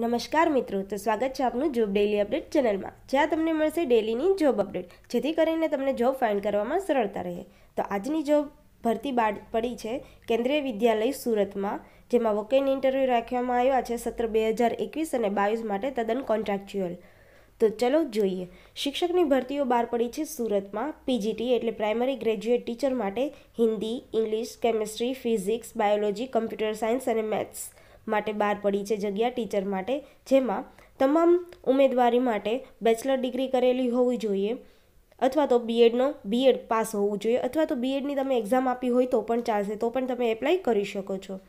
નમસ્કાર મિત્રો તો સ્વાગત છે આપનું જોબ ડેલી અપડેટ ચેનલમાં જ્યાં તમને મળશે ડેલીની જોબ અપડેટ જેથી કરીને તમને જોબ ફાઇન્ડ કરવામાં સરળતા રહે તો આજની જોબ ભરતી બાદ પડી છે કેન્દ્રીય વિદ્યાલય સુરતમાં જેમાં વોકેન ઇન્ટરવ્યૂ રાખવામાં આવ્યા છે સત્ર બે હજાર એકવીસ અને બાવીસ માટે તદ્દન કોન્ટ્રાક્ચ્યુઅલ તો ચલો જોઈએ શિક્ષકની ભરતીઓ બહાર પડી છે સુરતમાં પીજીટી એટલે પ્રાઇમરી ગ્રેજ્યુએટ ટીચર માટે Hindi English chemistry physics biology computer science અને મેથ્સ માટે બહાર પડી છે જગ્યા ટીચર માટે જેમાં તમામ ઉમેદવારી માટે બેચલર ડિગ્રી કરેલી હોવી જોઈએ અથવા તો બીએડનો બીએડ પાસ હોવું જોઈએ અથવા તો બીએડની તમે એક્ઝામ આપી હોય તો પણ ચાલશે તો પણ તમે એપ્લાય કરી શકો છો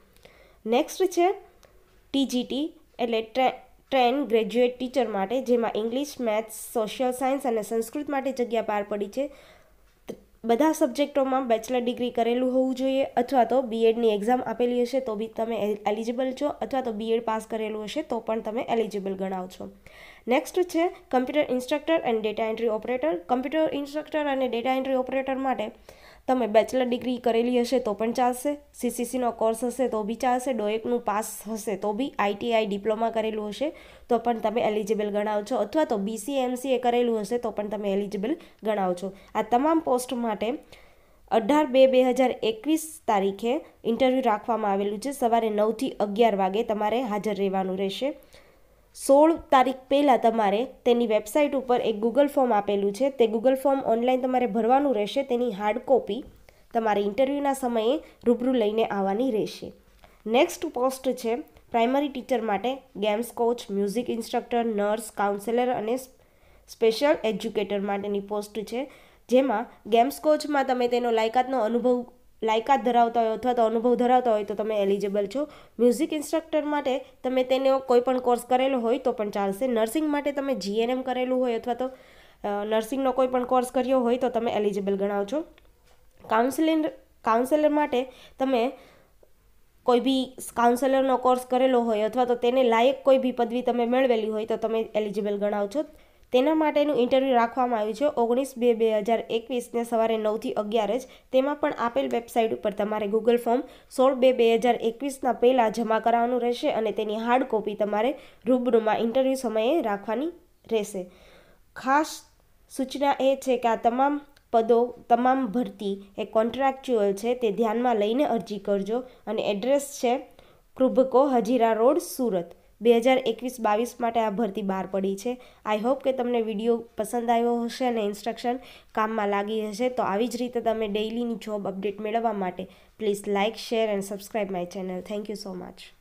નેક્સ્ટ છે ટીજીટી એટલે ટ્રેન ગ્રેજ્યુએટ ટીચર માટે જેમાં ઇંગ્લિશ મેથ્સ સોશિયલ સાયન્સ અને સંસ્કૃત માટે જગ્યા બહાર પડી છે બધા સબ્જેક્ટોમાં બેચલર ડિગ્રી કરેલું હોવું જોઈએ અથવા તો બીએડની એક્ઝામ આપેલી હશે તો બી તમે એલિજિબલ છો અથવા તો બીએડ પાસ કરેલું હશે તો પણ તમે એલિજિબલ ગણાવ છો નેક્સ્ટ છે computer instructor and data entry operator computer instructor અને ડેટા એન્ટ્રી ઓપરેટર માટે તમે બેચલર ડિગ્રી કરેલી હશે તો પણ ચાલશે સીસીસીનો કોર્સ હશે તો બી ચાલશે ડોએકનું e પાસ હશે તો બી આઈટીઆઈ ડિપ્લોમા કરેલું હશે તો પણ તમે એલિજિબલ ગણાવ છો અથવા તો બીસીએમસીએ કરેલું હશે તો પણ તમે એલિજિબલ ગણાવ છો આ તમામ પોસ્ટ માટે અઢાર બે બે હજાર એકવીસ તારીખે ઇન્ટરવ્યૂ રાખવામાં આવેલું છે સવારે નવથી અગિયાર વાગે તમારે હાજર રહેવાનું રહેશે સોળ તારીખ પહેલાં તમારે તેની વેબસાઇટ ઉપર એક ગૂગલ ફોર્મ આપેલું છે તે ગૂગલ ફોર્મ ઓનલાઈન તમારે ભરવાનું રહેશે તેની હાર્ડ કોપી તમારે ઇન્ટરવ્યૂના સમયે રૂબરૂ લઈને આવવાની રહેશે નેક્સ્ટ પોસ્ટ છે પ્રાઇમરી ટીચર માટે games coach music instructor nurse counsellor અને સ્પેશિયલ એજ્યુકેટર માટેની પોસ્ટ છે જેમાં ગેમ્સ કોચમાં તમે તેનો લાયકાતનો અનુભવ લાયકાત ધરાવતા હોય અથવા તો અનુભવ ધરાવતા હોય તો તમે એલિજિબલ છો મ્યુઝિક ઇન્સ્ટ્રક્ટર માટે તમે તેનો કોઈ પણ કોર્સ કરેલો હોય તો પણ ચાલશે નર્સિંગ માટે તમે જીએનએમ કરેલું હોય અથવા તો નર્સિંગનો કોઈ પણ કોર્સ કર્યો હોય તો તમે એલિજિબલ ગણાવ છો કાઉન્સિલિંગ કાઉન્સેલર માટે તમે કોઈ બી કાઉન્સેલરનો કોર્સ કરેલો હોય અથવા તો તેને લાયક કોઈ બી પદવી તમે મેળવેલી હોય તો તમે એલિજિબલ ગણાવ છો તેના માટેનું ઇન્ટરવ્યૂ રાખવામાં આવ્યું છે ઓગણીસ બે બે હજાર એકવીસને સવારે નવથી અગિયાર જ તેમાં પણ આપેલ વેબસાઇટ ઉપર તમારે ગૂગલ ફોર્મ સોળ બે બે હજાર એકવીસના પહેલાં જમા કરાવવાનું રહેશે અને તેની હાર્ડ કોપી તમારે રૂબરૂમાં ઇન્ટરવ્યૂ સમયે રાખવાની રહેશે ખાસ સૂચના એ છે કે આ તમામ પદો તમામ ભરતી એ કોન્ટ્રાક્ચ્યુઅલ છે તે ધ્યાનમાં લઈને અરજી કરજો અને એડ્રેસ છે કૃભકો હજીરા રોડ સુરત બે હજાર એકવીસ બાવીસ માટે આ ભરતી બહાર પડી છે આઈ હોપ કે તમને વિડીયો પસંદ આવ્યો હશે અને ઇન્સ્ટ્રક્શન કામમાં લાગી હશે તો આવી જ રીતે તમે ડેઇલીની જોબ અપડેટ મેળવવા માટે please like share and subscribe my channel thank you so much